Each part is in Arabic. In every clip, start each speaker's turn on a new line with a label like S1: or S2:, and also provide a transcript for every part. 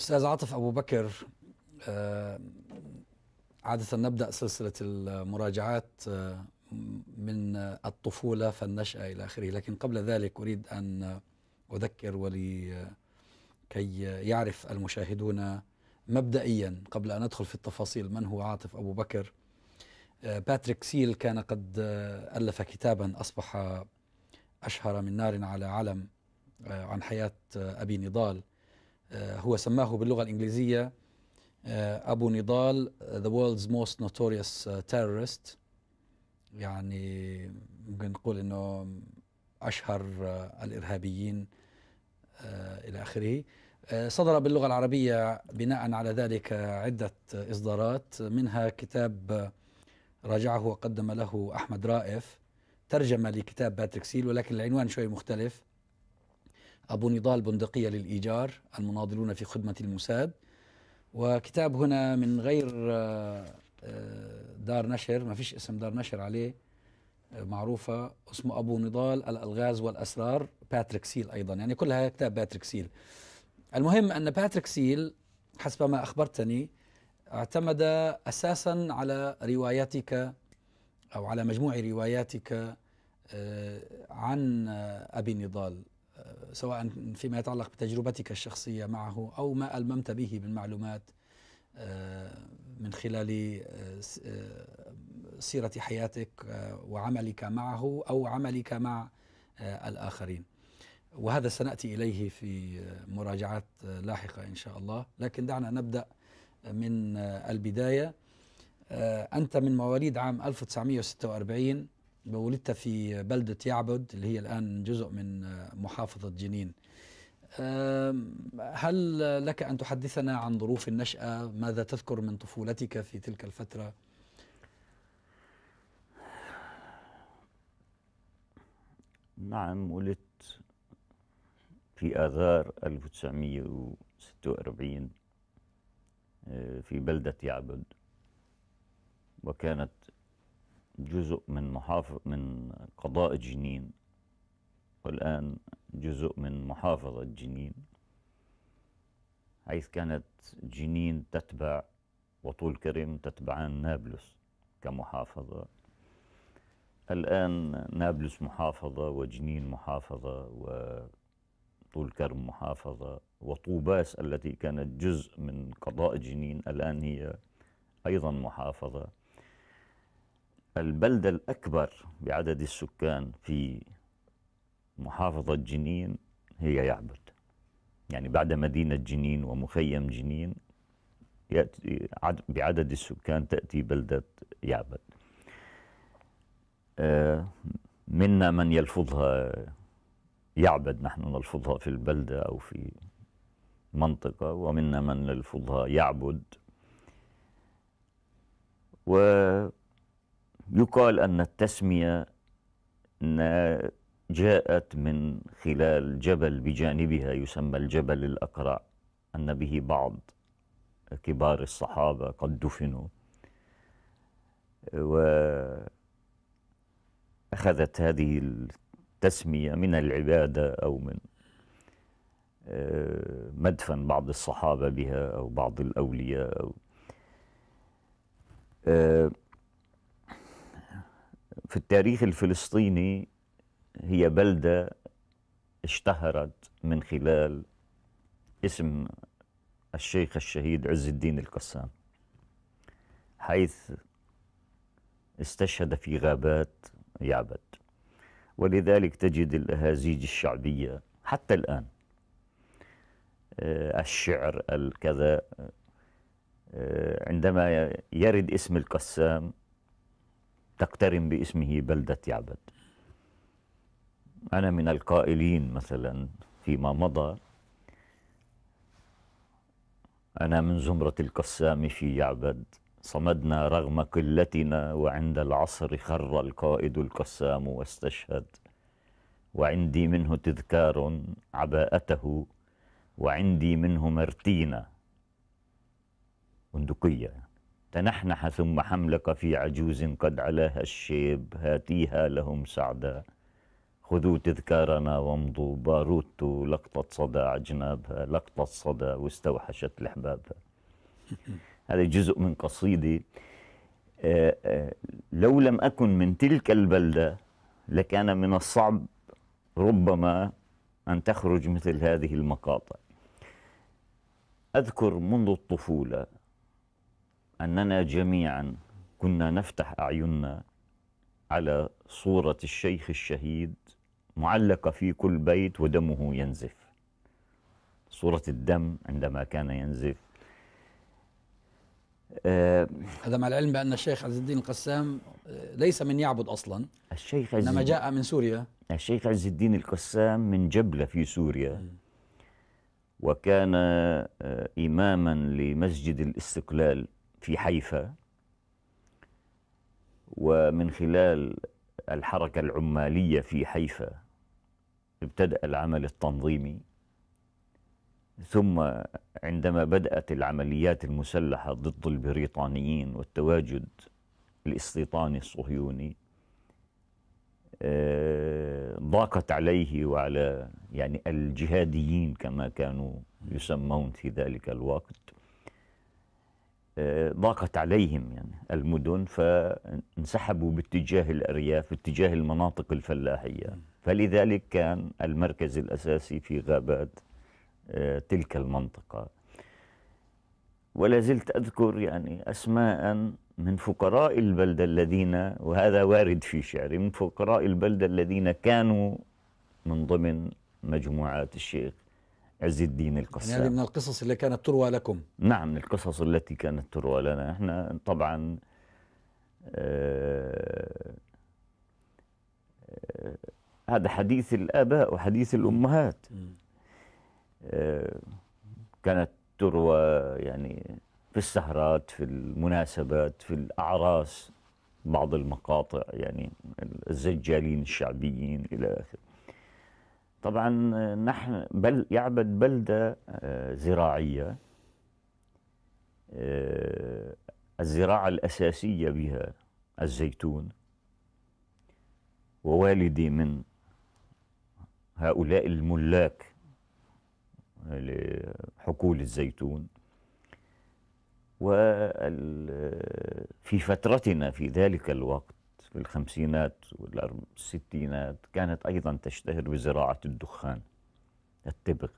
S1: استاذ عاطف ابو بكر آه، عاده نبدا سلسله المراجعات آه، من الطفوله فالنشاه الى اخره لكن قبل ذلك اريد ان اذكر ولي كي يعرف المشاهدون مبدئيا قبل ان ادخل في التفاصيل من هو عاطف ابو بكر آه، باتريك سيل كان قد الف كتابا اصبح اشهر من نار على علم عن حياه ابي نضال آه، هو سماه باللغة الإنجليزية آه، أبو نضال آه، The World's Most Notorious Terrorist يعني ممكن نقول أنه أشهر الإرهابيين إلى آخره صدر باللغة العربية بناء على ذلك عدة إصدارات منها كتاب راجعه وقدم له أحمد رائف ترجمة لكتاب باتريك سيل ولكن العنوان شوي مختلف أبو نضال بندقية للإيجار المناضلون في خدمة الموساد وكتاب هنا من غير آه، آه، دار نشر ما فيش اسم دار نشر عليه آه، معروفة اسمه أبو نضال الألغاز والأسرار باتريك سيل أيضا يعني كلها كتاب باتريك سيل المهم أن باتريك سيل حسب ما أخبرتني اعتمد أساسا على رواياتك أو على مجموع رواياتك عن أبي نضال سواء فيما يتعلق بتجربتك الشخصية معه أو ما ألممت به من معلومات آه، من خلال آه، آه، سيرة حياتك وعملك معه أو عملك مع الآخرين وهذا سنأتي إليه في مراجعات لاحقة إن شاء الله لكن دعنا نبدأ من البداية أنت من مواليد عام 1946 ولدت في بلدة يعبد اللي هي الآن جزء من آه، محافظة جنين هل لك أن تحدثنا عن ظروف النشأة ماذا تذكر من طفولتك في تلك الفترة
S2: نعم ولدت في آذار 1946 آه، في بلدة يعبد وكانت جزء من محافظ من قضاء جنين والآن جزء من محافظة جنين حيث كانت جنين تتبع وطول كرم تتبعان نابلس كمحافظة الآن نابلس محافظة وجنين محافظة وطول كرم محافظة وطوباس التي كانت جزء من قضاء جنين الآن هي أيضا محافظة البلدة الأكبر بعدد السكان في محافظة جنين هي يعبد يعني بعد مدينة جنين ومخيم جنين يأتي بعدد السكان تأتي بلدة يعبد آه، منا من يلفظها يعبد نحن نلفظها في البلدة أو في منطقة ومنا من يلفظها يعبد و يقال أن التسمية جاءت من خلال جبل بجانبها يسمى الجبل الأقرع أن به بعض كبار الصحابة قد دفنوا وأخذت هذه التسمية من العبادة أو من آه، مدفن بعض الصحابة بها أو بعض الأولياء أو آه، في التاريخ الفلسطيني هي بلدة اشتهرت من خلال اسم الشيخ الشهيد عز الدين القسام حيث استشهد في غابات يعبد ولذلك تجد الأهازيج الشعبية حتى الآن آه، الشعر الكذا آه، عندما يرد اسم القسام تقترن باسمه بلدة يعبد أنا من القائلين مثلا فيما مضى أنا من زمرة القسام في يعبد صمدنا رغم قلتنا وعند العصر خر القائد القسام واستشهد وعندي منه تذكار عباءته وعندي منه مرتينة بندقية تنحنح ثم حملك في عجوز قد علاها الشيب هاتيها لهم سعدا خذوا تذكارنا وامضوا باروت لقطة صدى عجنابها لقطة صدى واستوحشت لحبابها هذا جزء من قصيدة آه، آه، لو لم أكن من تلك البلدة لكان من الصعب ربما أن تخرج مثل هذه المقاطع أذكر منذ الطفولة أننا جميعا كنا نفتح أعيننا على صورة الشيخ الشهيد معلقة في كل بيت ودمه ينزف صورة الدم عندما كان ينزف آه
S1: هذا مع العلم بأن الشيخ عز الدين القسام آه، ليس من يعبد أصلا الشيخ عز إنما جاء من سوريا
S2: الشيخ عز الدين القسام من جبلة في سوريا وكان آه، إماما لمسجد الاستقلال في حيفا ومن خلال الحركة العمالية في حيفا ابتدأ العمل التنظيمي ثم عندما بدأت العمليات المسلحة ضد البريطانيين والتواجد الاستيطاني الصهيوني آه، ضاقت عليه وعلى يعني الجهاديين كما كانوا يسمون في ذلك الوقت ضاقت عليهم يعني المدن فانسحبوا باتجاه الأرياف باتجاه المناطق الفلاحية فلذلك كان المركز الأساسي في غابات آه، تلك المنطقة ولا زلت أذكر يعني أسماء من فقراء البلدة الذين وهذا وارد في شعري من فقراء البلدة الذين كانوا من ضمن مجموعات الشيخ عز الدين القسام يعني هذه
S1: من القصص اللي كانت تروى لكم
S2: نعم من القصص التي كانت تروى لنا احنا طبعا آه, آه، هذا حديث الآباء وحديث الأمهات آه كانت تروى يعني في السهرات في المناسبات في الأعراس بعض المقاطع يعني الزجالين الشعبيين إلى آخره طبعا نحن بل يعبد بلدة آه، زراعية آه، الزراعة الأساسية بها الزيتون ووالدي من هؤلاء الملاك لحقول الزيتون وفي آه، فترتنا في ذلك الوقت بالخمسينات والستينات كانت أيضا تشتهر بزراعة الدخان التبغ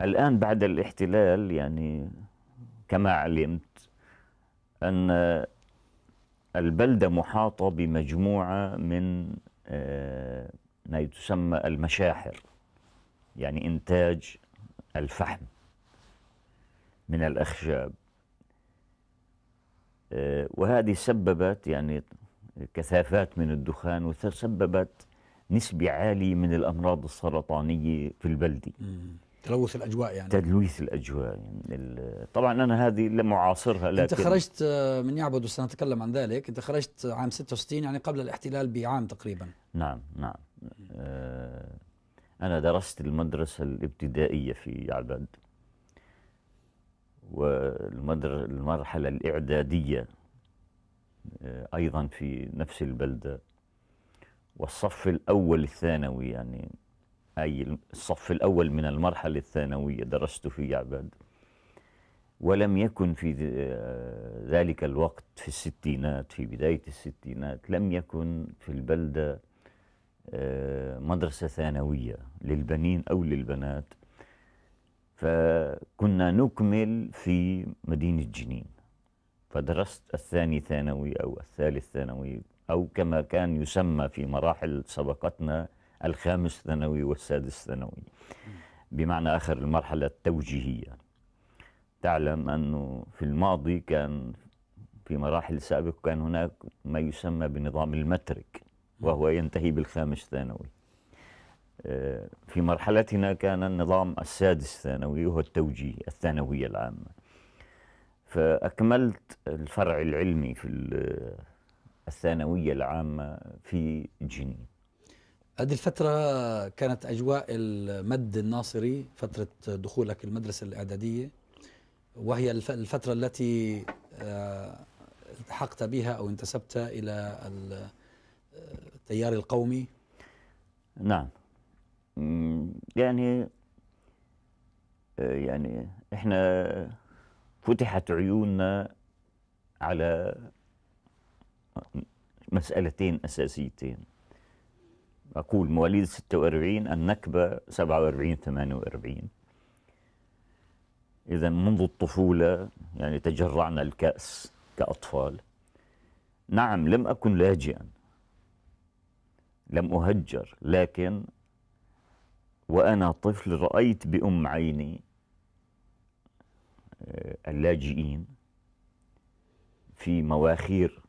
S2: الآن بعد الاحتلال يعني كما علمت أن البلدة محاطة بمجموعة من آه، ما تسمى المشاحر يعني إنتاج الفحم من الأخشاب وهذه سببت يعني كثافات من الدخان وسببت نسبة عالية من الأمراض السرطانية في البلدة
S1: تلوث الأجواء يعني
S2: تلويث الأجواء يعني طبعا أنا هذه لم أعاصرها لكن أنت خرجت
S1: آه، من يعبد وسنتكلم عن ذلك أنت خرجت عام 66 يعني قبل الاحتلال بعام تقريبا نعم نعم آه،
S2: أنا درست المدرسة الابتدائية في يعبد والمرحلة الإعدادية آه، أيضا في نفس البلدة والصف الأول الثانوي يعني أي الصف الأول من المرحلة الثانوية درست في يعباد ولم يكن في آه، ذلك الوقت في الستينات في بداية الستينات لم يكن في البلدة آه، مدرسة ثانوية للبنين أو للبنات فكنا نكمل في مدينة جنين فدرست الثاني ثانوي أو الثالث ثانوي أو كما كان يسمى في مراحل سبقتنا الخامس ثانوي والسادس ثانوي بمعنى آخر المرحلة التوجيهية تعلم أنه في الماضي كان في مراحل سابقة كان هناك ما يسمى بنظام المترك وهو ينتهي بالخامس ثانوي في مرحلتنا كان النظام السادس ثانوي هو التوجيه الثانوية العامة فأكملت الفرع العلمي في الثانوية العامة في جنين
S1: هذه الفترة كانت أجواء المد الناصري فترة دخولك المدرسة الإعدادية وهي الفترة التي آه، التحقت بها أو انتسبت إلى آه، التيار القومي
S2: نعم يعني آه، يعني احنا فتحت عيوننا على مسألتين أساسيتين أقول مواليد 46 النكبة 47 48 إذا منذ الطفولة يعني تجرعنا الكأس كأطفال نعم لم أكن لاجئا لم أهجر لكن وأنا طفل رأيت بأم عيني آه، اللاجئين في مواخير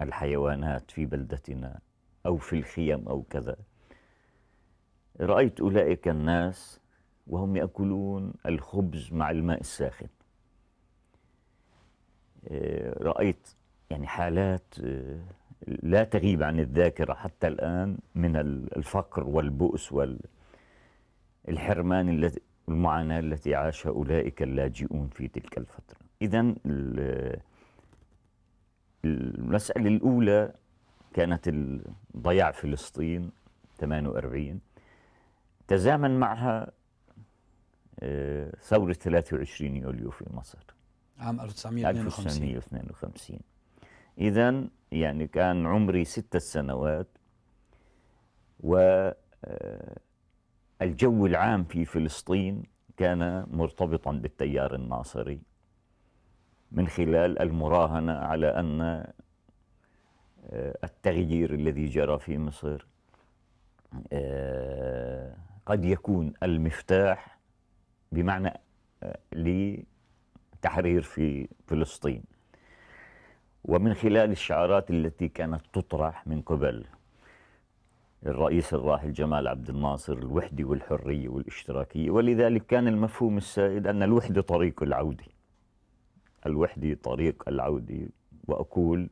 S2: الحيوانات في بلدتنا أو في الخيم أو كذا رأيت أولئك الناس وهم يأكلون الخبز مع الماء الساخن آه، رأيت يعني حالات آه، لا تغيب عن الذاكرة حتى الآن من الفقر والبؤس وال الحرمان الذي المعاناة التي عاش أولئك اللاجئون في تلك الفترة إذا المسألة الأولى كانت ضياع فلسطين 48 تزامن معها آه، ثورة 23 يوليو في مصر
S1: عام 1952
S2: 1952 إذا يعني كان عمري ست سنوات و آه، الجو العام في فلسطين كان مرتبطا بالتيار الناصري من خلال المراهنة على أن آه، التغيير الذي جرى في مصر آه، قد يكون المفتاح بمعنى آه، لتحرير في فلسطين ومن خلال الشعارات التي كانت تطرح من قبل الرئيس الراحل جمال عبد الناصر الوحدة والحرية والاشتراكية ولذلك كان المفهوم السائد أن الوحدة طريق العودة الوحدة طريق العودة وأقول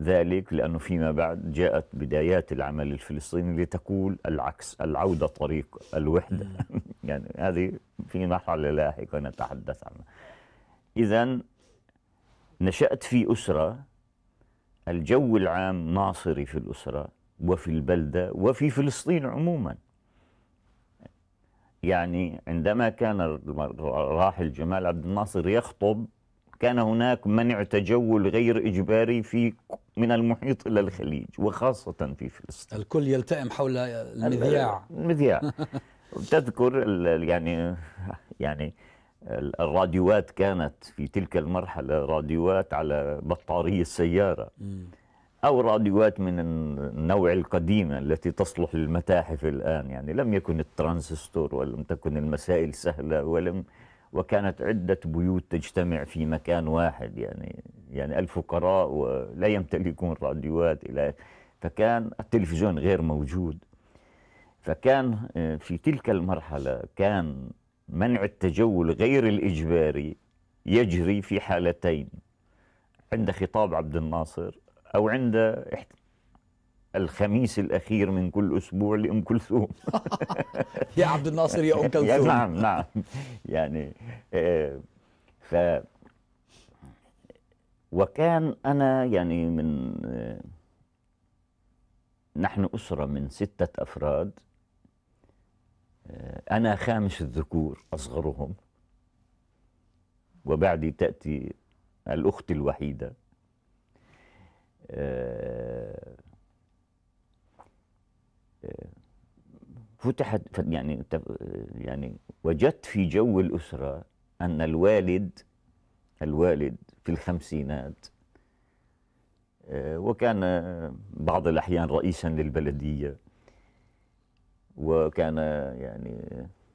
S2: ذلك لأنه فيما بعد جاءت بدايات العمل الفلسطيني لتقول العكس العودة طريق الوحدة يعني هذه في مرحلة لاحقة نتحدث عنها إذا نشأت في أسرة الجو العام ناصري في الأسرة وفي البلدة وفي فلسطين عموما يعني عندما كان الراحل جمال عبد الناصر يخطب كان هناك منع تجول غير إجباري في من المحيط إلى الخليج وخاصة في فلسطين
S1: الكل يلتئم حول المذياع المذياع
S2: تذكر يعني يعني الراديوات كانت في تلك المرحلة راديوات على بطارية السيارة أو راديوات من النوع القديمة التي تصلح للمتاحف الآن يعني لم يكن الترانزستور ولم تكن المسائل سهلة ولم وكانت عدة بيوت تجتمع في مكان واحد يعني يعني الفقراء ولا يمتلكون راديوات إلى فكان التلفزيون غير موجود فكان آه، في تلك المرحلة كان منع التجول غير الإجباري يجري في حالتين عند خطاب عبد الناصر أو عند الخميس الأخير من كل أسبوع لأم كلثوم
S1: يا عبد الناصر يا أم كلثوم نعم
S2: نعم يعني آه، ف وكان أنا يعني من آه، نحن أسرة من ستة أفراد آه، أنا خامس الذكور أصغرهم وبعدي تأتي الأخت الوحيدة آه، آه، فتحت يعني يعني وجدت في جو الأسرة أن الوالد الوالد في الخمسينات آه، وكان بعض الأحيان رئيسا للبلدية وكان يعني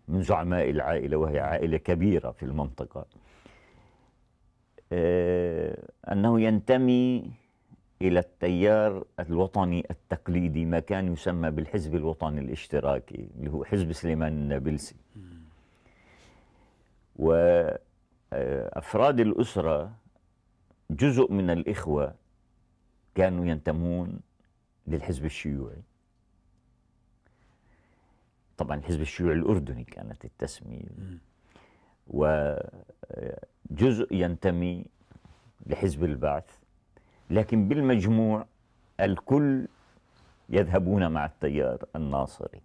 S2: من زعماء العائلة وهي عائلة كبيرة في المنطقة أنه ينتمي إلى التيار الوطني التقليدي ما كان يسمى بالحزب الوطني الاشتراكي اللي هو حزب سليمان النابلسي وأفراد الأسرة جزء من الإخوة كانوا ينتمون للحزب الشيوعي طبعا الحزب الشيوعي الأردني كانت التسمية وجزء ينتمي لحزب البعث لكن بالمجموع الكل يذهبون مع التيار الناصري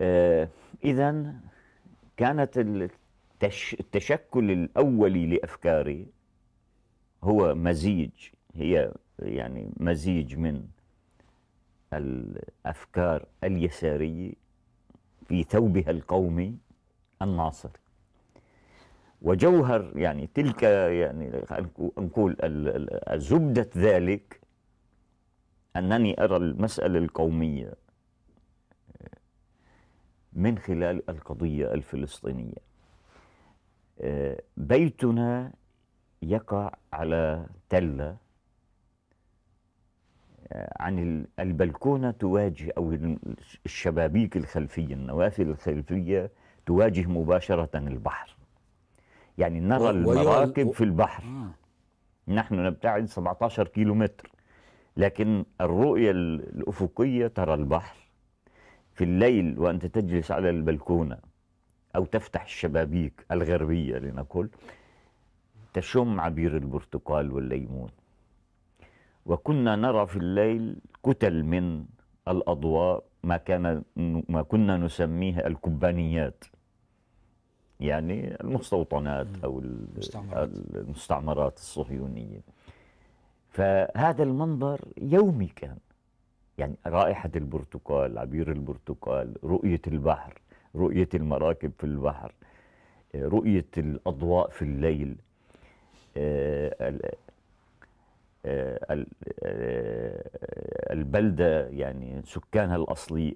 S2: آه، إذا كانت التشكل الأولي لأفكاري هو مزيج هي يعني مزيج من الأفكار اليسارية في ثوبها القومي الناصري وجوهر يعني تلك يعني نقول زبدة ذلك أنني أرى المسألة القومية آه، من خلال القضية الفلسطينية آه، بيتنا يقع على تلة آه، عن البلكونة تواجه أو الشبابيك الخلفية النوافذ الخلفية تواجه مباشرة البحر يعني نرى المراكب في البحر آه. نحن نبتعد 17 كيلو متر لكن الرؤية الأفقية ترى البحر في الليل وأنت تجلس على البلكونة أو تفتح الشبابيك الغربية لنقول تشم عبير البرتقال والليمون وكنا نرى في الليل كتل من الأضواء ما كان ما كنا نسميه الكبانيات يعني المستوطنات أو المستعمرات, الصهيونية فهذا المنظر يومي كان يعني رائحة البرتقال عبير البرتقال رؤية البحر رؤية المراكب في البحر رؤية الأضواء في الليل آه، آه، آه، البلده يعني سكانها الاصلي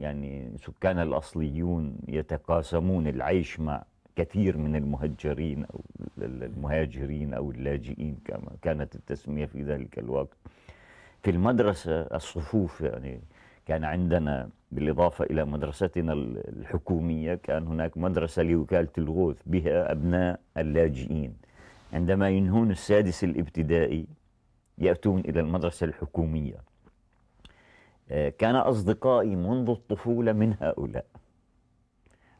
S2: يعني سكانها الاصليون يتقاسمون العيش مع كثير من المهجرين او المهاجرين او اللاجئين كما كانت التسميه في ذلك الوقت في المدرسه الصفوف يعني كان عندنا بالإضافة إلى مدرستنا الحكومية كان هناك مدرسة لوكالة الغوث بها أبناء اللاجئين عندما ينهون السادس الابتدائي يأتون إلى المدرسة الحكومية آه، كان أصدقائي منذ الطفولة من هؤلاء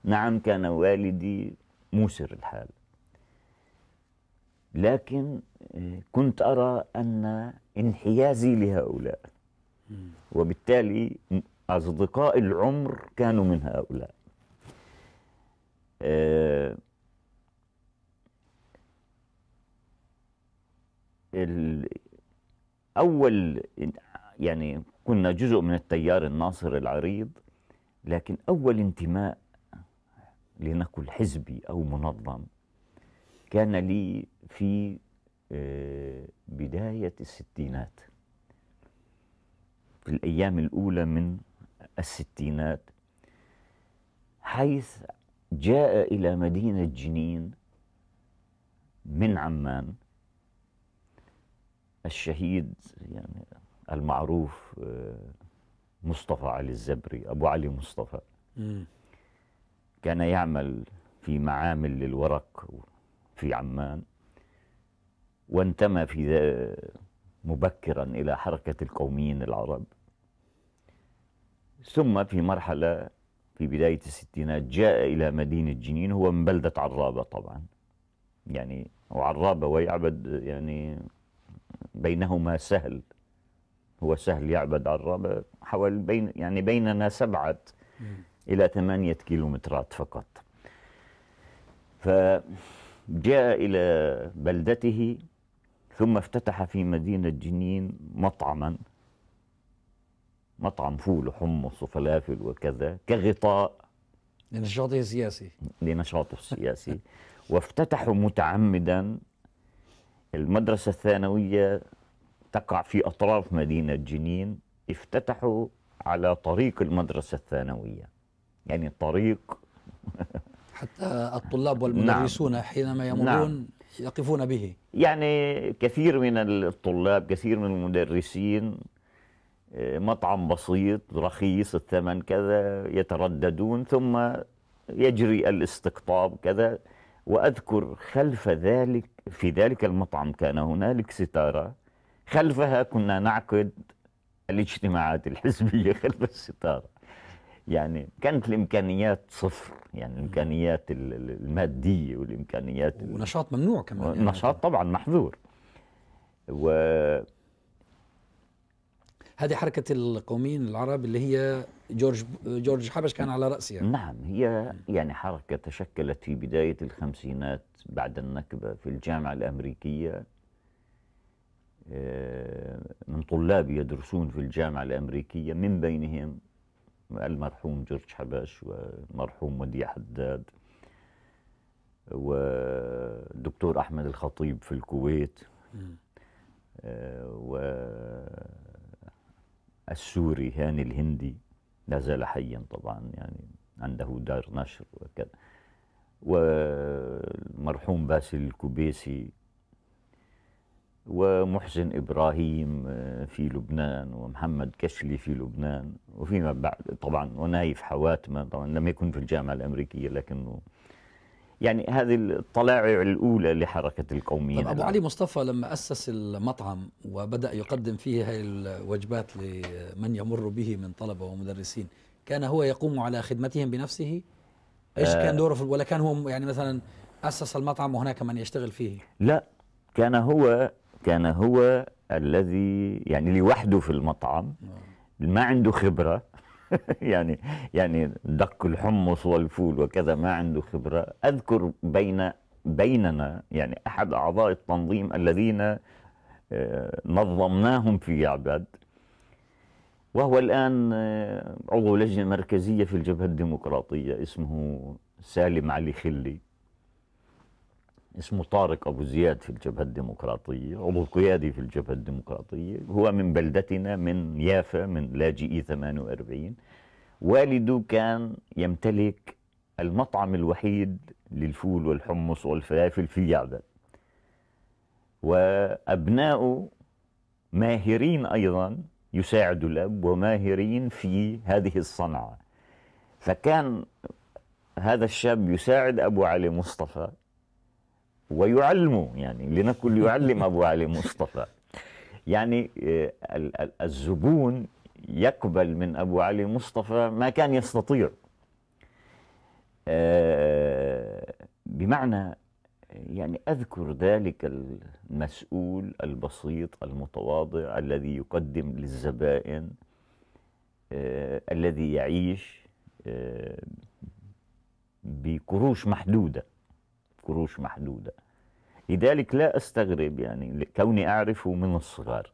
S2: نعم كان والدي موسر الحال لكن آه، كنت أرى أن انحيازي لهؤلاء وبالتالي أصدقاء العمر كانوا من هؤلاء آه، أول يعني كنا جزء من التيار الناصر العريض لكن أول انتماء لنقل حزبي أو منظم كان لي في آه، بداية الستينات في الأيام الأولى من الستينات حيث جاء إلى مدينة جنين من عمان الشهيد يعني المعروف آه، مصطفى علي الزبري أبو علي مصطفى كان يعمل في معامل للورق في عمان وانتمى في مبكرا إلى حركة القوميين العرب ثم في مرحلة في بداية الستينات جاء إلى مدينة جنين هو من بلدة عرابة طبعا يعني وعرابة ويعبد يعني بينهما سهل هو سهل يعبد على الرب حوالي بين يعني بيننا سبعة إلى ثمانية كيلومترات فقط فجاء إلى بلدته ثم افتتح في مدينة جنين مطعما مطعم فول وحمص وفلافل وكذا كغطاء
S1: لنشاطه السياسي
S2: لنشاطه السياسي وافتتحه متعمدا المدرسة الثانوية تقع في أطراف مدينة جنين افتتحوا على طريق المدرسة الثانوية يعني طريق
S1: حتى الطلاب نعم. والمدرسون نعم. حينما يمرون نعم. يقفون به
S2: يعني كثير من الطلاب كثير من المدرسين آه، مطعم بسيط رخيص الثمن كذا يترددون ثم يجري الاستقطاب كذا وأذكر خلف ذلك في ذلك المطعم كان هنالك ستارة خلفها كنا نعقد الاجتماعات الحزبية خلف الستارة يعني كانت الامكانيات صفر يعني الامكانيات الماديه والامكانيات ونشاط ممنوع كمان يعني نشاط طبعا محظور و
S1: هذه حركة القوميين العرب اللي هي جورج جورج حبش كان على رأسها نعم
S2: هي يعني حركة تشكلت في بداية الخمسينات بعد النكبة في الجامعة الأمريكية آه، من طلاب يدرسون في الجامعة الأمريكية من بينهم المرحوم جورج حبش والمرحوم وديع حداد ودكتور أحمد الخطيب في الكويت آه، و السوري هاني الهندي لا زال حيا طبعا يعني عنده دار نشر وكذا والمرحوم باسل الكوبيسي ومحسن إبراهيم آه، في لبنان ومحمد كشلي في لبنان وفيما بعد طبعا ونايف حواتمة طبعا لم يكن في الجامعة الأمريكية لكنه يعني هذه الطلائع الأولى لحركة القوميين طب أبو علي
S1: مصطفى لما أسس المطعم وبدأ يقدم فيه هاي الوجبات لمن يمر به من طلبة ومدرسين كان هو يقوم على خدمتهم بنفسه؟ إيش كان آه. دوره في ولا كان هو يعني مثلا أسس المطعم وهناك من يشتغل فيه؟
S2: لا كان هو كان هو الذي يعني لوحده في المطعم آه. ما عنده خبرة يعني يعني دق الحمص والفول وكذا ما عنده خبرة أذكر بين بيننا يعني أحد أعضاء التنظيم الذين آه، نظمناهم في يعبد وهو الآن آه، عضو لجنة مركزية في الجبهة الديمقراطية اسمه سالم علي خلي اسمه طارق أبو زياد في الجبهة الديمقراطية عضو قيادي في الجبهة الديمقراطية هو من بلدتنا من يافا من لاجئي 48 والده كان يمتلك المطعم الوحيد للفول والحمص والفلافل في يعدل وأبناؤه ماهرين أيضا يساعدوا الأب وماهرين في هذه الصنعة فكان هذا الشاب يساعد أبو علي مصطفى ويعلموا يعني لنقل يعلم أبو علي مصطفى يعني آه، الزبون يقبل من أبو علي مصطفى ما كان يستطيع آه، بمعنى يعني أذكر ذلك المسؤول البسيط المتواضع الذي يقدم للزبائن آه، الذي يعيش بقروش محدوده قروش محدودة لذلك لا أستغرب يعني كوني أعرفه من الصغر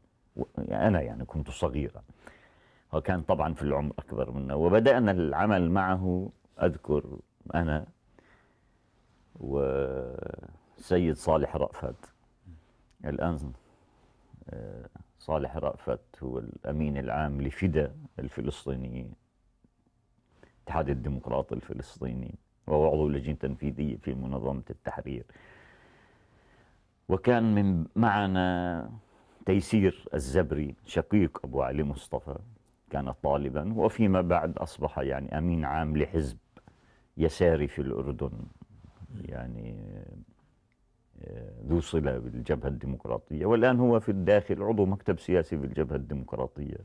S2: يعني أنا يعني كنت صغيرا وكان طبعا في العمر أكبر منا وبدأنا العمل معه أذكر أنا وسيد صالح رأفت الآن آه، صالح رأفت هو الأمين العام لفدا الفلسطينيين الاتحاد الديمقراطي الفلسطيني وهو عضو لجنة تنفيذية في منظمة التحرير وكان من معنا تيسير الزبري شقيق أبو علي مصطفى كان طالبا وفيما بعد أصبح يعني أمين عام لحزب يساري في الأردن يعني آه، ذو صلة بالجبهة الديمقراطية والآن هو في الداخل عضو مكتب سياسي بالجبهة الديمقراطية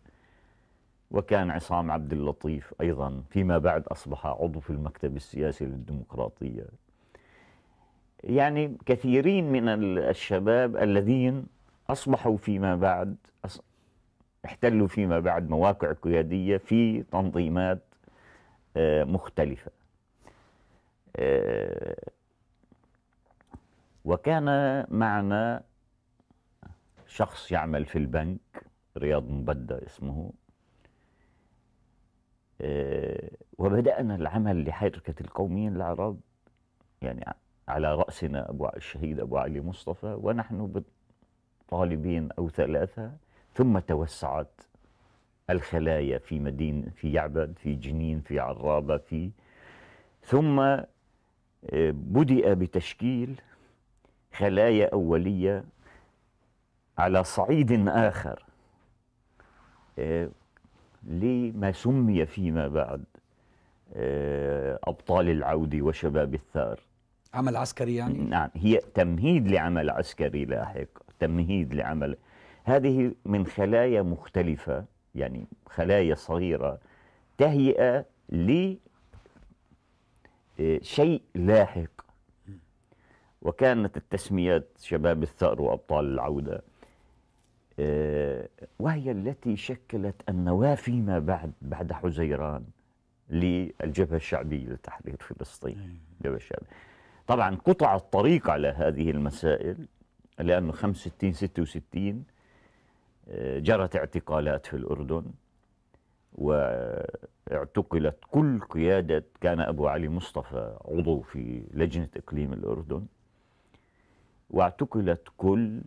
S2: وكان عصام عبد اللطيف أيضا فيما بعد أصبح عضو في المكتب السياسي للديمقراطية يعني كثيرين من الشباب الذين أصبحوا فيما بعد احتلوا فيما بعد مواقع قيادية في تنظيمات آه، مختلفة آه، وكان معنا شخص يعمل في البنك رياض مبدأ اسمه آه، وبدأنا العمل لحركة القوميين العرب يعني على رأسنا أبو الشهيد أبو علي مصطفى ونحن طالبين أو ثلاثة ثم توسعت الخلايا في مدينة في يعبد في جنين في عرابة في ثم آه، بدأ بتشكيل خلايا أولية على صعيد آخر آه، لما سمي فيما بعد آه، أبطال العودة وشباب الثار
S1: عمل عسكري يعني؟
S2: نعم هي تمهيد لعمل عسكري لاحق تمهيد لعمل هذه من خلايا مختلفة يعني خلايا صغيرة تهيئة لشيء آه، لاحق وكانت التسميات شباب الثأر وأبطال العودة آه، وهي التي شكلت النواة فيما بعد بعد حزيران للجبهة الشعبية لتحرير فلسطين إيه. الجبهة الشعبية طبعا قطع الطريق على هذه المسائل لأنه 65 66 جرت اعتقالات في الأردن واعتقلت كل قيادة كان أبو علي مصطفى عضو في لجنة إقليم الأردن واعتقلت كل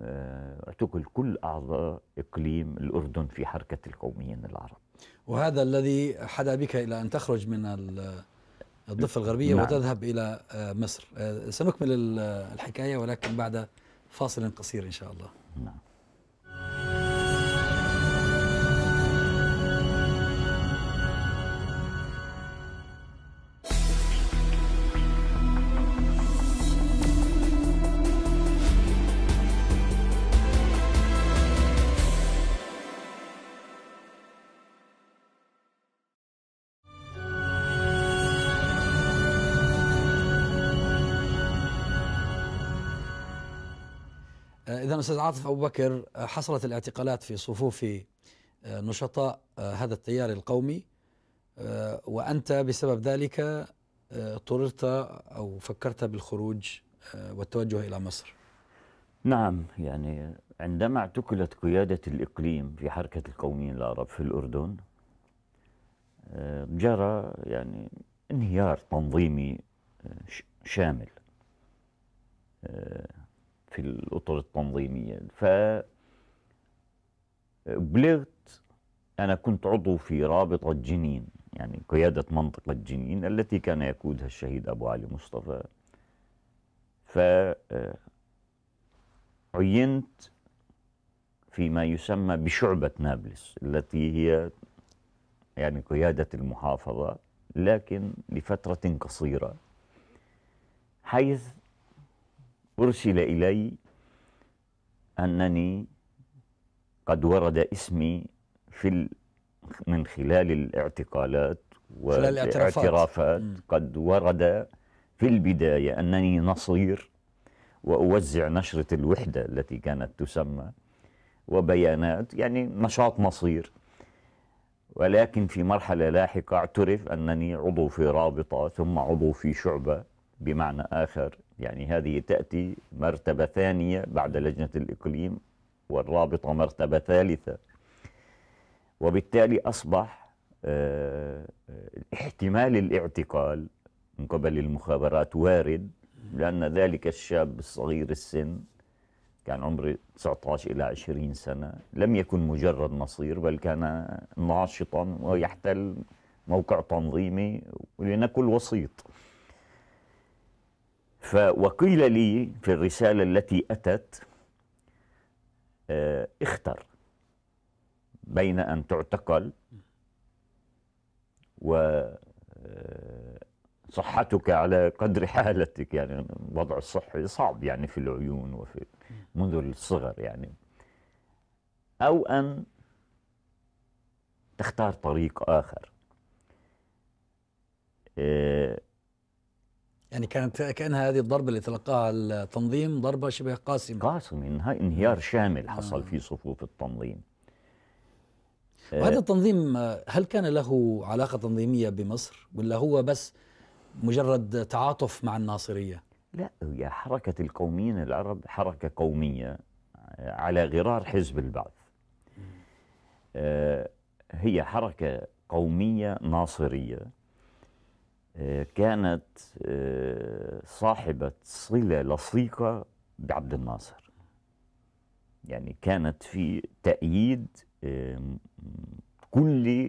S2: آه، اعتقل كل أعضاء إقليم الأردن في حركة القوميين العرب
S1: وهذا الذي حدا بك إلى أن تخرج من الضفة الغربية نعم. وتذهب إلى آه، مصر آه، سنكمل الحكاية ولكن بعد فاصل قصير إن شاء الله نعم آه، إذا أستاذ عاطف أبو بكر آه، حصلت الاعتقالات في صفوف آه، نشطاء هذا التيار القومي وأنت بسبب ذلك اضطررت أو فكرت بالخروج والتوجه إلى مصر نعم يعني
S2: عندما اعتقلت قيادة الإقليم في حركة القوميين العرب في الأردن جرى يعني انهيار تنظيمي شامل في الأطر التنظيمية ف بلغت أنا كنت عضو في رابطة جنين يعني قيادة منطقة جنين التي كان يقودها الشهيد أبو علي مصطفى ف عينت فيما يسمى بشعبة نابلس التي هي يعني قيادة المحافظة لكن لفترة قصيرة حيث أرسل إلي أنني قد ورد اسمي في من خلال الاعتقالات والاعترافات قد ورد في البداية أنني نصير وأوزع نشرة الوحدة التي كانت تسمى وبيانات يعني نشاط مصير ولكن في مرحلة لاحقة اعترف أنني عضو في رابطة ثم عضو في شعبة بمعنى آخر يعني هذه تأتي مرتبة ثانية بعد لجنة الإقليم والرابطة مرتبة ثالثة وبالتالي أصبح آه، آه، احتمال الاعتقال من قبل المخابرات وارد لأن ذلك الشاب الصغير السن كان عمره 19 إلى 20 سنة لم يكن مجرد نصير بل كان ناشطا ويحتل موقع تنظيمي ولنكن وسيط وقيل لي في الرسالة التي أتت آه، اختر بين أن تعتقل وصحتك آه، على قدر حالتك يعني الوضع الصحي صعب يعني في العيون وفي منذ الصغر يعني أو أن تختار طريق آخر آه،
S1: يعني كانت كانها هذه الضربه اللي تلقاها التنظيم ضربه شبه قاسمه قاسمه
S2: انهيار نعم. شامل حصل آه. في صفوف التنظيم
S1: آه، وهذا آه، التنظيم آه، هل كان له علاقه تنظيميه بمصر ولا هو بس مجرد تعاطف مع الناصريه
S2: لا هي حركه القوميين العرب حركه قوميه على غرار حزب البعث هي حركه قوميه ناصريه كانت آه، صاحبة صلة لصيقة بعبد الناصر يعني كانت في تأييد كلي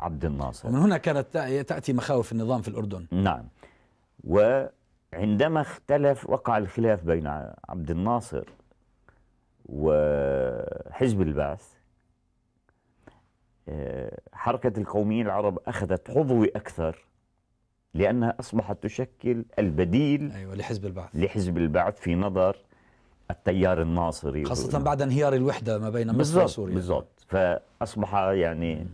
S2: لعبد الناصر ومن
S1: هنا كانت تأتي مخاوف النظام في الأردن
S2: نعم وعندما اختلف وقع الخلاف بين عبد الناصر وحزب البعث آه، حركة القوميين العرب أخذت عضوي أكثر لأنها أصبحت تشكل البديل
S1: أيوة لحزب البعث
S2: لحزب البعث في نظر التيار الناصري خاصة
S1: بعد انهيار الوحدة ما بين مصر وسوريا
S2: بالضبط فأصبح يعني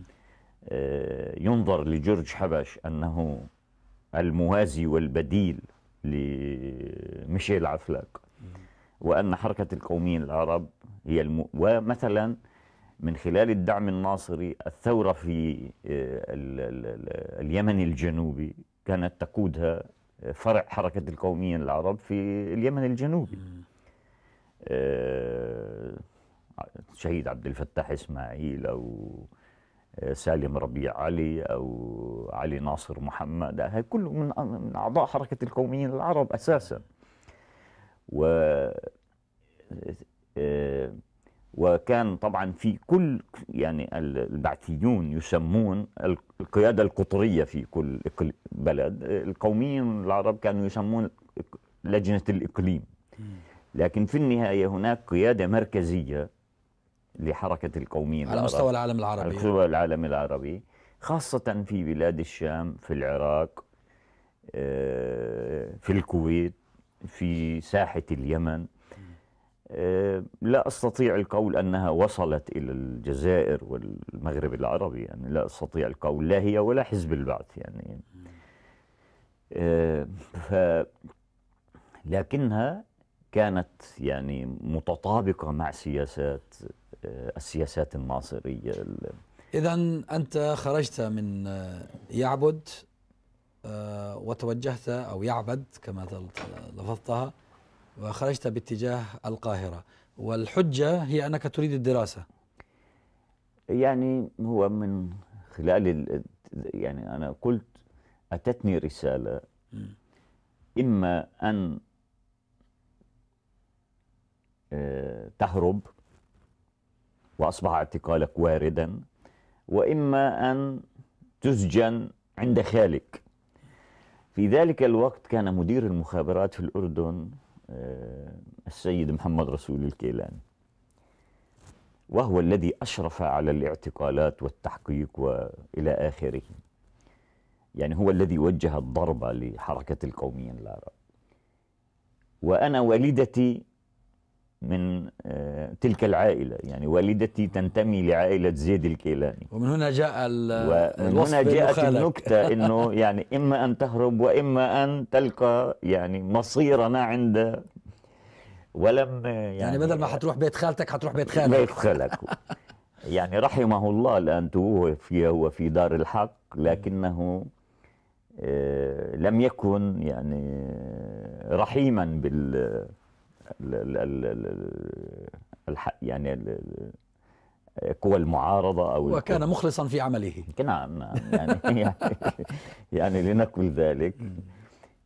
S2: آه، ينظر لجورج حبش أنه الموازي والبديل لميشيل عفلاك وأن حركة القوميين العرب هي الم... ومثلا من خلال الدعم الناصري الثورة في آه، اليمن الجنوبي كانت تقودها فرع حركة القوميين العرب في اليمن الجنوبي آه، شهيد عبد الفتاح إسماعيل أو آه، سالم ربيع علي أو علي ناصر محمد هاي كله من أعضاء حركة القوميين العرب أساسا و آه، وكان طبعا في كل يعني البعثيون يسمون القيادة القطرية في كل بلد القوميين العرب كانوا يسمون لجنة الإقليم لكن في النهاية هناك قيادة مركزية لحركة القوميين على مستوى العالم العربي على مستوى العالم العربي خاصة في بلاد الشام في العراق آه، في الكويت في ساحة اليمن آه، لا أستطيع القول أنها وصلت إلى الجزائر والمغرب العربي يعني لا أستطيع القول لا هي ولا حزب البعث يعني آه، ف لكنها كانت يعني متطابقة مع سياسات آه، السياسات الناصرية
S1: إذا أنت خرجت من يعبد وتوجهت أو يعبد كما لفظتها وخرجت باتجاه القاهرة والحجة هي أنك تريد الدراسة
S2: يعني هو من خلال يعني أنا قلت أتتني رسالة إما أن آه، تهرب وأصبح اعتقالك واردا وإما أن تسجن عند خالك في ذلك الوقت كان مدير المخابرات في الأردن آه، السيد محمد رسول الكيلاني وهو الذي أشرف على الاعتقالات والتحقيق وإلى آخره يعني هو الذي وجه الضربة لحركة القوميين العرب وأنا والدتي من آه، تلك العائلة يعني والدتي تنتمي لعائلة زيد الكيلاني
S1: ومن هنا جاء ومن هنا جاءت النكتة أنه
S2: يعني إما أن تهرب وإما أن تلقى يعني مصيرنا عند ولم آه، يعني, يعني
S1: بدل ما حتروح بيت خالتك حتروح بيت خالك بيت
S2: خالك يعني رحمه الله الآن توفي هو في دار الحق لكنه آه، لم يكن يعني رحيما بال يعني قوى المعارضة أو وكان الكوة.
S1: مخلصا في عمله نعم, نعم. يعني-, يعني,
S2: يعني لنقل ذلك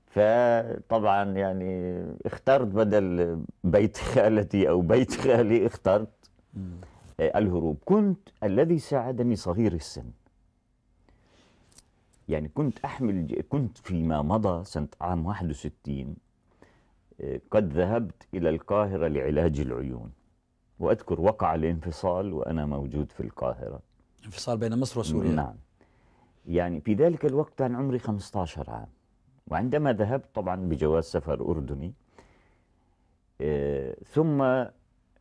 S2: فطبعا يعني اخترت بدل بيت خالتي أو بيت خالي اخترت الهروب كنت الذي ساعدني صغير السن يعني كنت أحمل كنت فيما مضى سنة عام 61 قد ذهبت إلى القاهرة لعلاج العيون وأذكر وقع الانفصال وأنا موجود في القاهرة
S1: انفصال بين مصر وسوريا نعم
S2: يعني في ذلك الوقت كان عمري 15 عام وعندما ذهبت طبعا بجواز سفر أردني آه، ثم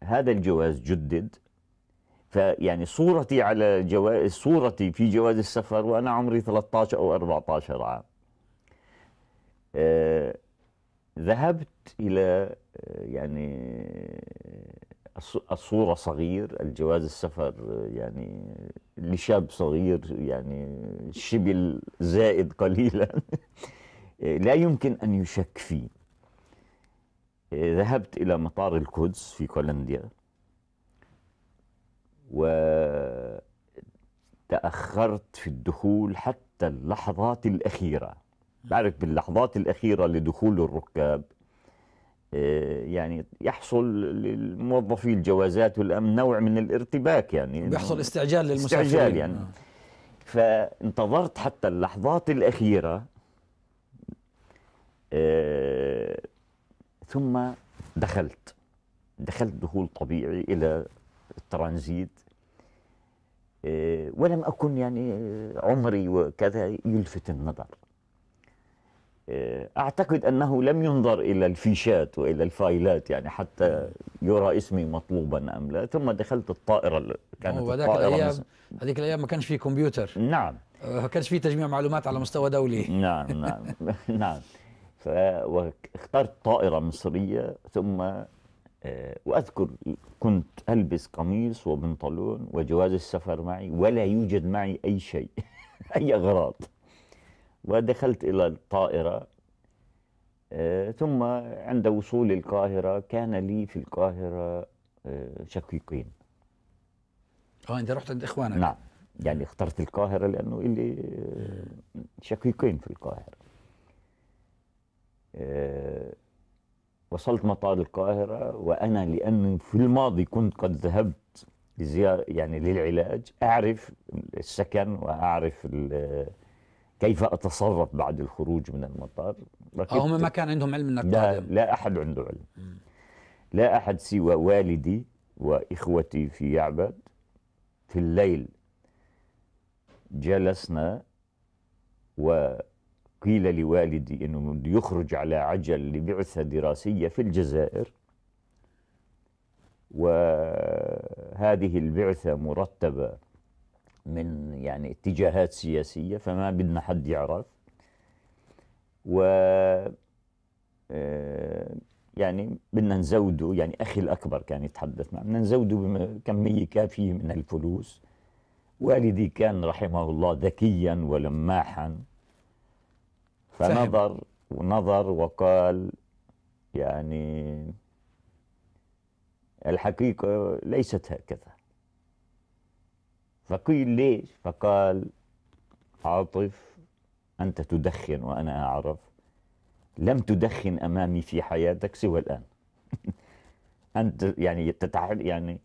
S2: هذا الجواز جدد فيعني صورتي على جواز صورتي في جواز السفر وانا عمري 13 او 14 عام آه، ذهبت إلى آه، يعني آه، الصورة صغير الجواز السفر آه، يعني لشاب صغير يعني شبل زائد قليلا لا يمكن أن يشك فيه ذهبت إلى مطار القدس في كولومبيا وتأخرت في الدخول حتى اللحظات الأخيرة بعرف باللحظات الأخيرة لدخول الركاب آه، يعني يحصل للموظفي الجوازات والأمن نوع من الارتباك يعني بيحصل
S1: استعجال للمسافرين استعجال يعني آه.
S2: فانتظرت حتى اللحظات الأخيرة آه، ثم دخلت دخلت دخول طبيعي إلى الترانزيت ولم أكن يعني عمري وكذا يلفت النظر آه، أعتقد أنه لم ينظر إلى الفيشات وإلى الفايلات يعني حتى يرى اسمي مطلوبا أم لا ثم دخلت الطائرة كانت الطائرة الأيام
S1: هذيك الأيام ما كانش في كمبيوتر نعم ما آه، كانش في تجميع معلومات
S2: على مستوى دولي نعم نعم نعم فاخترت طائرة مصرية ثم آه، وأذكر كنت ألبس قميص وبنطلون وجواز السفر معي ولا يوجد معي أي شيء أي أغراض ودخلت إلى الطائرة آه، ثم عند وصولي القاهرة كان لي في القاهرة آه، شقيقين
S1: اه انت رحت عند اخوانك نعم
S2: يعني اخترت القاهرة لأنه لي آه، شقيقين في القاهرة وصلت مطار القاهرة وأنا لأني في الماضي كنت قد ذهبت لزيارة يعني للعلاج أعرف السكن وأعرف كيف اتصرف بعد الخروج من المطار هم ما
S1: كان عندهم علم انك لا, لا احد عنده
S2: علم لا احد سوى والدي واخوتي في يعبد في الليل جلسنا وقيل لوالدي انه يخرج على عجل لبعثه دراسيه في الجزائر وهذه البعثه مرتبه من يعني اتجاهات سياسية فما بدنا حد يعرف و آه، يعني بدنا نزوده يعني أخي الأكبر كان يتحدث معه بدنا نزوده بكمية كافية من الفلوس والدي كان رحمه الله ذكيا ولماحا فنظر ونظر وقال يعني الحقيقة ليست هكذا فقيل ليش فقال عاطف أنت تدخن وأنا أعرف لم تدخن أمامي في حياتك سوى الآن أنت يعني تتعل يعني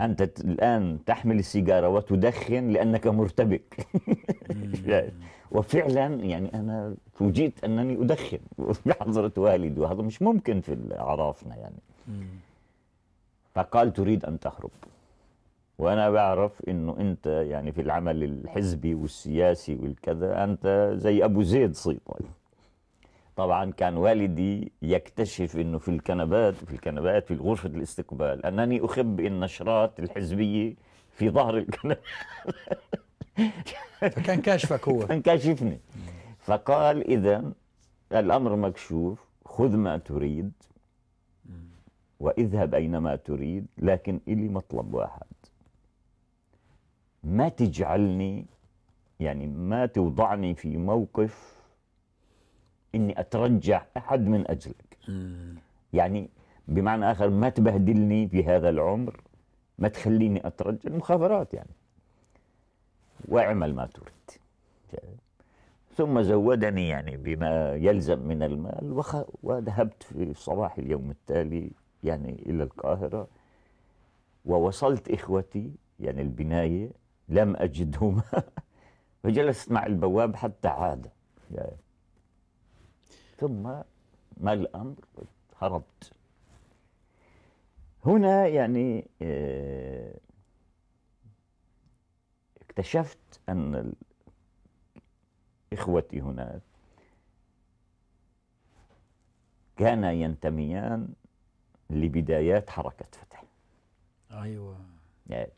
S2: أنت الآن تحمل السيجارة وتدخن لأنك مرتبك يعني، وفعلا يعني أنا فوجئت أنني أدخن بحضرة والدي وهذا مش ممكن في عرافنا يعني فقال تريد أن تهرب وانا بعرف انه انت يعني في العمل الحزبي والسياسي والكذا انت زي ابو زيد صيطل طبعا كان والدي يكتشف انه في الكنبات في الكنبات في غرفه الاستقبال انني اخب النشرات الحزبيه في ظهر الكنبات
S1: فكان كاشفك هو
S2: كان كاشفني فقال اذا الامر مكشوف خذ ما تريد واذهب اينما تريد لكن الي مطلب واحد ما تجعلني يعني ما توضعني في موقف اني اترجع احد من اجلك يعني بمعنى اخر ما تبهدلني في هذا العمر ما تخليني اترجع المخابرات يعني واعمل ما تريد ثم زودني يعني بما يلزم من المال وخ... وذهبت في صباح اليوم التالي يعني الى القاهره ووصلت اخوتي يعني البنايه لم أجدهما فجلست مع البواب حتى عاد يعني. ثم ما الأمر هربت هنا يعني آه، اكتشفت أن إخوتي هناك كانا ينتميان لبدايات حركة فتح أيوة يعني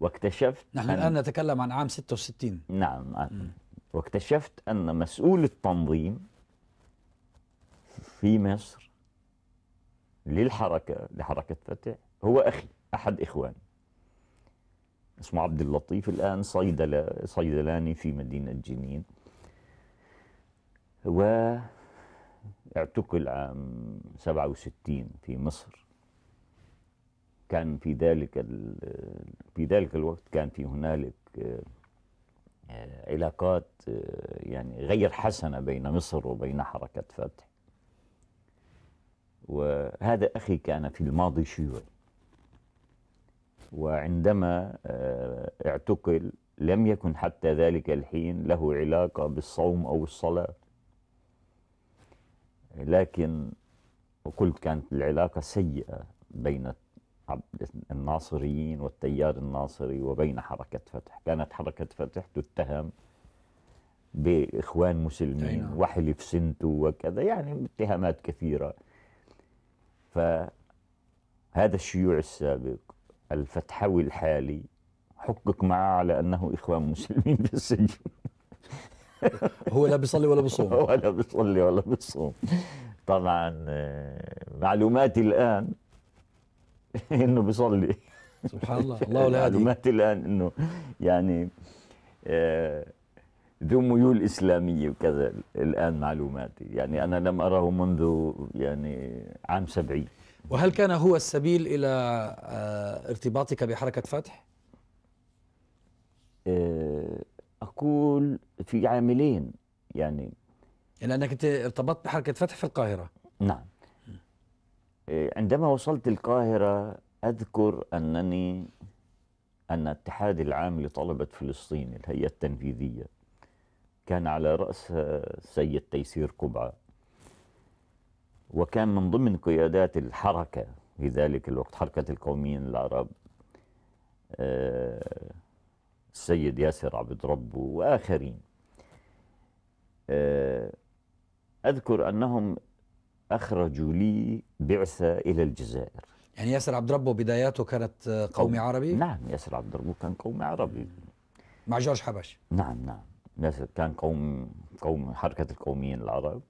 S2: واكتشفت نحن الآن
S1: نتكلم عن عام 66
S2: نعم واكتشفت أن مسؤول التنظيم في مصر للحركة لحركة فتح هو أخي أحد إخواني اسمه عبد اللطيف الآن صيدلة صيدلاني في مدينة جنين واعتقل عام 67 في مصر كان في ذلك في ذلك الوقت كان في هنالك آه، علاقات آه، يعني غير حسنة بين مصر وبين حركة فتح وهذا أخي كان في الماضي شيوعي وعندما آه، اعتقل لم يكن حتى ذلك الحين له علاقة بالصوم أو الصلاة لكن وقلت كانت العلاقة سيئة بين الناصريين والتيار الناصري وبين حركة فتح كانت حركة فتح تتهم بإخوان مسلمين أيوة. وحلف سنتو وكذا يعني اتهامات كثيرة فهذا الشيوع السابق الفتحوي الحالي حقق معه على أنه إخوان مسلمين في السجن هو لا بيصلي ولا بيصوم هو لا بيصلي ولا بيصوم طبعا آه، معلوماتي الآن انه بيصلي سبحان الله الله لا معلومات يعني الان انه يعني آه، ذو ميول إسلامية وكذا الآن معلوماتي يعني أنا لم أره منذ يعني عام سبعين
S1: وهل كان هو السبيل إلى آه، ارتباطك بحركة فتح؟
S2: آه، أقول في عاملين يعني
S1: لأنك يعني ارتبطت بحركة فتح في القاهرة
S2: نعم عندما وصلت القاهرة أذكر أنني أن الاتحاد العام لطلبة فلسطين الهيئة التنفيذية كان على رأس السيد تيسير قبعة وكان من ضمن قيادات الحركة في ذلك الوقت حركة القوميين العرب آه، السيد ياسر عبد ربه وآخرين آه، أذكر أنهم أخرجوا لي بعثة إلى الجزائر
S1: يعني ياسر عبد ربه بداياته كانت قومي قوم. عربي؟ نعم ياسر عبد ربه كان قومي عربي مع جورج حبش
S2: نعم نعم ياسر كان قوم قوم حركة القوميين العرب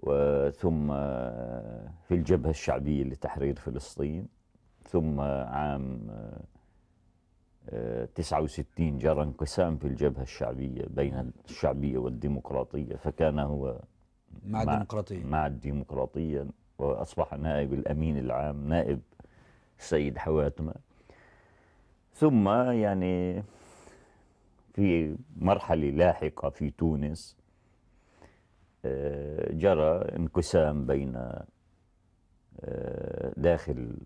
S2: وثم في الجبهة الشعبية لتحرير فلسطين ثم عام 69 آه، جرى انقسام في الجبهة الشعبية بين الشعبية والديمقراطية فكان هو مع الديمقراطية مع الديمقراطية وأصبح نائب الأمين العام نائب السيد حواتمة ثم يعني في مرحلة لاحقة في تونس آه، جرى انقسام بين آه، داخل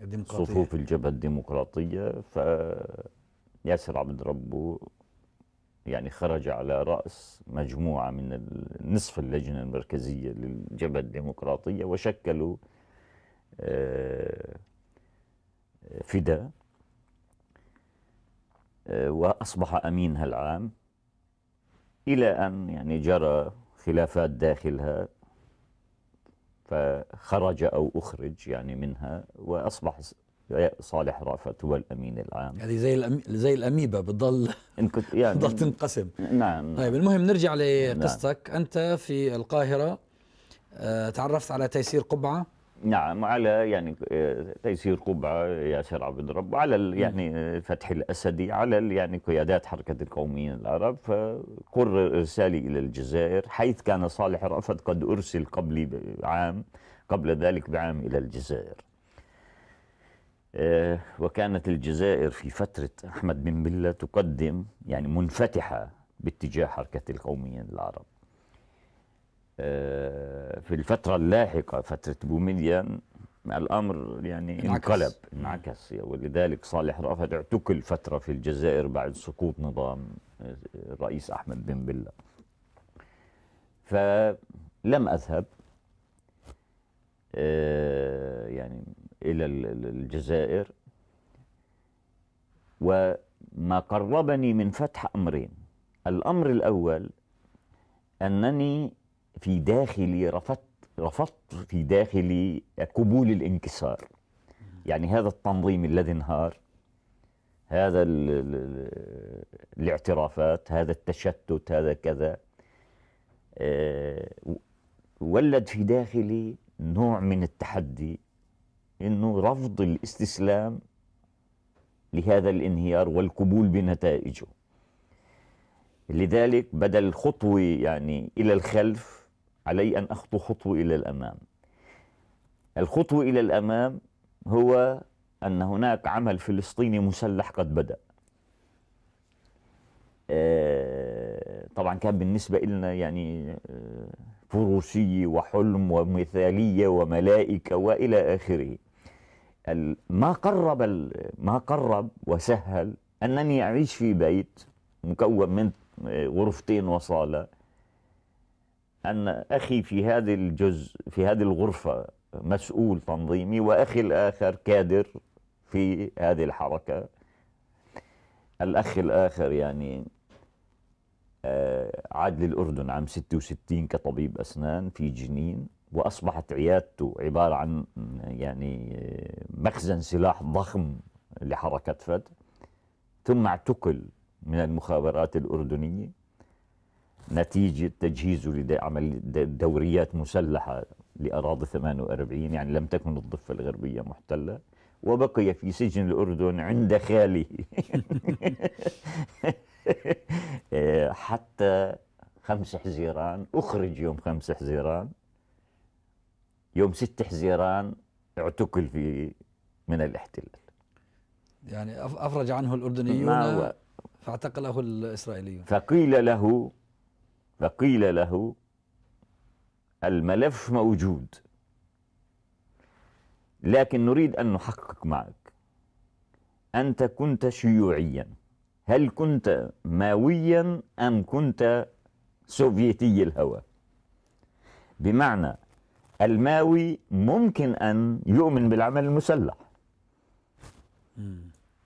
S2: الديمقراطية. صفوف الجبهة الديمقراطية فياسر عبد ربه يعني خرج على رأس مجموعة من نصف اللجنة المركزية للجبهة الديمقراطية وشكلوا آه، فدا آه، وأصبح أمينها العام إلى أن يعني جرى خلافات داخلها فخرج أو أخرج يعني منها وأصبح صالح رأفت هو الامين العام
S1: هذه زي الأمي... زي الاميبا بتضل إن كنت يعني بتضل تنقسم نعم طيب المهم نرجع نعم. لقصتك نعم. انت في القاهره آه، تعرفت على تيسير قبعه
S2: نعم على يعني آه، تيسير قبعه ياسر عبد الرب وعلى يعني آه، فتح الاسدي على يعني قيادات حركه القوميين العرب فقر ارسالي الى الجزائر حيث كان صالح رأفت قد ارسل قبلي عام قبل ذلك بعام الى الجزائر آه، وكانت الجزائر في فترة أحمد بن بلة تقدم يعني منفتحة باتجاه حركة القوميين العرب آه، في الفترة اللاحقة فترة بومدين الأمر يعني انقلب انعكس ولذلك صالح رافد اعتقل فترة في الجزائر بعد سقوط نظام الرئيس آه، أحمد بن بلة فلم أذهب يعني إلى الجزائر وما قربني من فتح أمرين الأمر الأول أنني في داخلي رفضت رفضت في داخلي قبول الانكسار يعني هذا التنظيم الذي انهار هذا الاعترافات هذا التشتت هذا كذا آه، ولد في داخلي نوع من التحدي انه رفض الاستسلام لهذا الانهيار والقبول بنتائجه لذلك بدل الخطوة يعني إلى الخلف علي أن أخطو خطوة إلى الأمام الخطوة إلى الأمام هو أن هناك عمل فلسطيني مسلح قد بدأ آه، طبعا كان بالنسبة لنا يعني آه، فروسية وحلم ومثالية وملائكة وإلى آخره ما قرب ما قرب وسهل انني اعيش في بيت مكون من غرفتين وصاله ان اخي في هذه الجزء في هذه الغرفه مسؤول تنظيمي واخي الاخر كادر في هذه الحركه الاخ الاخر يعني آه، عاد للاردن عام 66 كطبيب اسنان في جنين وأصبحت عيادته عبارة عن يعني مخزن سلاح ضخم لحركة فتح ثم اعتقل من المخابرات الأردنية نتيجة تجهيزه لعمل دوريات مسلحة لأراضي 48 يعني لم تكن الضفة الغربية محتلة وبقي في سجن الأردن عند خاله إيه، حتى 5 حزيران أخرج يوم 5 حزيران يوم 6 حزيران اعتقل في من الاحتلال
S1: يعني أفرج عنه الأردنيون فاعتقله الإسرائيليون
S2: فقيل له فقيل له الملف موجود لكن نريد أن نحقق معك أنت كنت شيوعيا هل كنت ماويا أم كنت سوفيتي الهوى بمعنى الماوي ممكن أن يؤمن بالعمل المسلح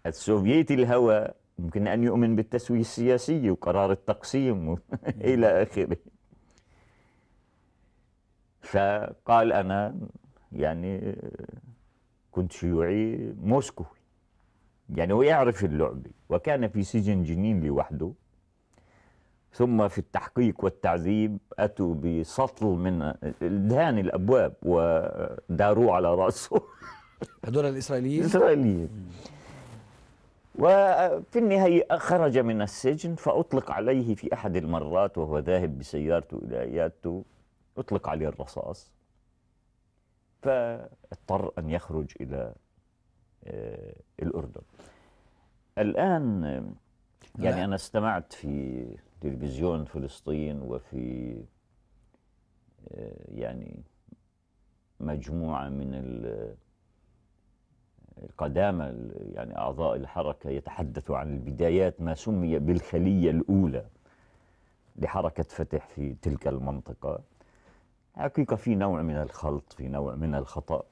S2: السوفيتي الهوى ممكن أن يؤمن بالتسوية السياسية وقرار التقسيم إلى آخره فقال أنا يعني كنت شيوعي موسكو يعني هو يعرف اللعبة وكان في سجن جنين لوحده ثم في التحقيق والتعذيب أتوا بسطل من دهان الأبواب وداروه على رأسه هدول الإسرائيليين؟ الإسرائيليين وفي النهاية خرج من السجن فأطلق عليه في أحد المرات وهو ذاهب بسيارته إلى عيادته أطلق عليه الرصاص فاضطر أن يخرج إلى آه، الأردن الآن يعني أنا استمعت في تلفزيون فلسطين وفي آه، يعني مجموعة من آه، القدامى يعني أعضاء الحركة يتحدثوا عن البدايات ما سمي بالخلية الأولى لحركة فتح في تلك المنطقة حقيقة في نوع من الخلط في نوع من الخطأ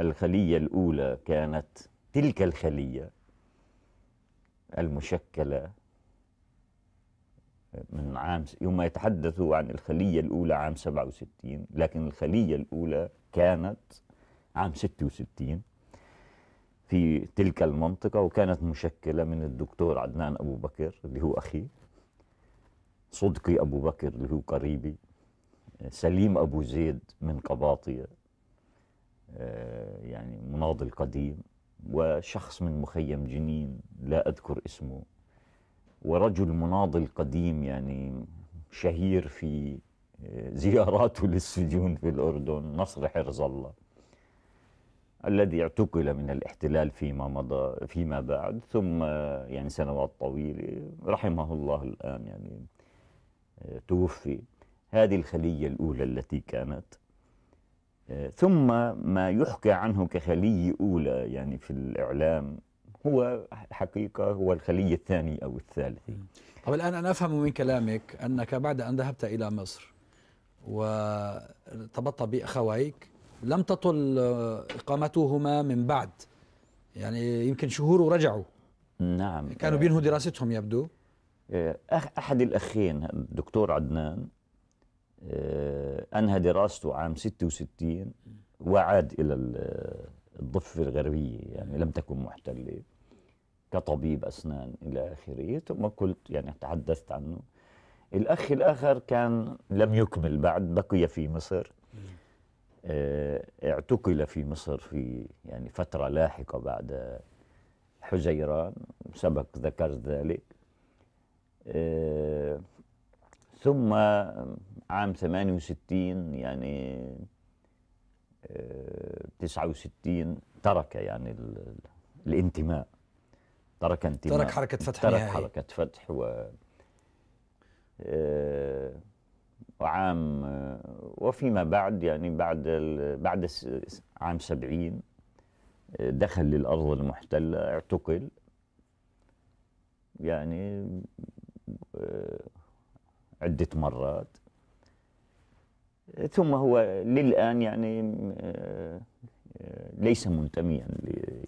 S2: الخلية الأولى كانت تلك الخلية المشكلة من عام هم يتحدثوا عن الخلية الأولى عام 67 لكن الخلية الأولى كانت عام 66 في تلك المنطقة وكانت مشكلة من الدكتور عدنان أبو بكر اللي هو أخي صدقي أبو بكر اللي هو قريبي سليم أبو زيد من قباطية آه، يعني مناضل قديم وشخص من مخيم جنين لا أذكر اسمه ورجل مناضل قديم يعني شهير في آه، زياراته للسجون في الأردن نصر حرز الله الذي اعتقل من الاحتلال فيما مضى فيما بعد ثم آه، يعني سنوات طويلة آه، رحمه الله الآن يعني توفي هذه الخلية الأولى التي كانت ثم ما يحكى عنه كخلية أولى يعني في الإعلام هو الحقيقة هو الخلية الثاني أو الثالث
S1: طب الآن أنا أفهم من كلامك أنك بعد أن ذهبت إلى مصر وارتبطت بأخويك لم تطل إقامتهما من بعد يعني يمكن شهور ورجعوا
S2: نعم كانوا بينهوا
S1: دراستهم يبدو
S2: آه، أحد الأخين الدكتور عدنان آه، أنهى دراسته عام 66 وعاد إلى الضفة الغربية يعني لم تكن محتلة كطبيب أسنان إلى آخره ثم قلت يعني تحدثت عنه الأخ الآخر كان لم يكمل بعد بقي في مصر آه، اعتقل في مصر في يعني فترة لاحقة بعد حزيران سبق ذكرت ذلك آه، ثم عام 68 يعني 69 آه، ترك يعني الانتماء ترك انتماء ترك حركة فتح ترك نهائي. حركة فتح و وعام آه، آه، وفيما بعد يعني بعد بعد عام 70 آه، دخل للأرض المحتلة اعتقل يعني عدة مرات ثم هو للآن يعني ليس منتميا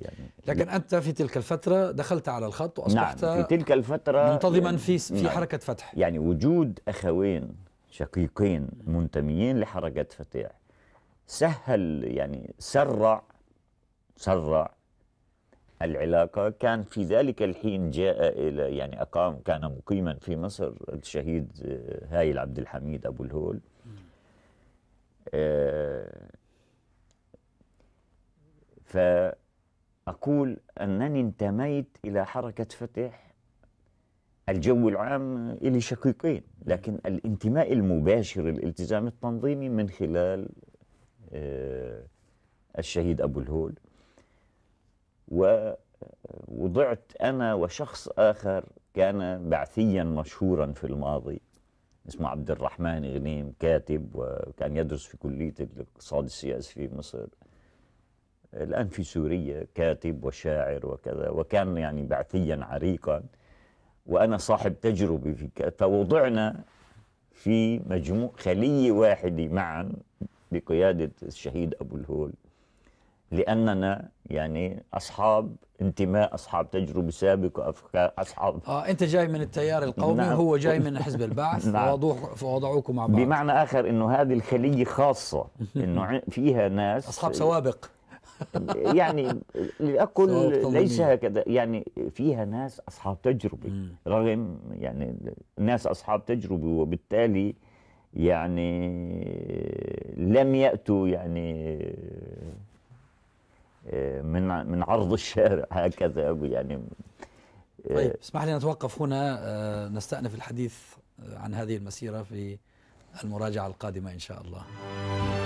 S2: يعني
S1: لكن انت في تلك الفتره دخلت على الخط واصبحت نعم في تلك الفتره منتظما يعني في في نعم حركه
S2: فتح يعني وجود اخوين شقيقين منتميين لحركه فتح سهل يعني سرع سرع العلاقه كان في ذلك الحين جاء الى يعني اقام كان مقيما في مصر الشهيد آه، هايل عبد الحميد ابو الهول آه فأقول أنني انتميت إلى حركة فتح الجو العام لي شقيقين لكن الانتماء المباشر الالتزام التنظيمي من خلال آه، الشهيد أبو الهول ووضعت أنا وشخص آخر كان بعثيا مشهورا في الماضي اسمه عبد الرحمن غنيم كاتب وكان يدرس في كلية الاقتصاد السياسي في مصر الآن في سوريا كاتب وشاعر وكذا وكان يعني بعثيا عريقا وأنا صاحب تجربة في فوضعنا في مجموع خلية واحدة معا بقيادة الشهيد أبو الهول لأننا يعني أصحاب انتماء أصحاب تجربة سابقة أفكار أصحاب
S1: آه أنت جاي من التيار القومي نعم. وهو جاي من حزب البعث نعم. ووضعوكم مع بعض بمعنى
S2: آخر أنه هذه الخلية خاصة أنه فيها ناس أصحاب سوابق
S1: يعني
S2: الأكل ليس هكذا يعني فيها ناس أصحاب تجربة رغم يعني ناس أصحاب تجربة وبالتالي يعني لم يأتوا يعني آه، من من عرض الشارع هكذا يعني آه، طيب
S1: اسمح لي نتوقف هنا آه، نستأنف الحديث عن هذه المسيرة في المراجعة القادمة إن شاء الله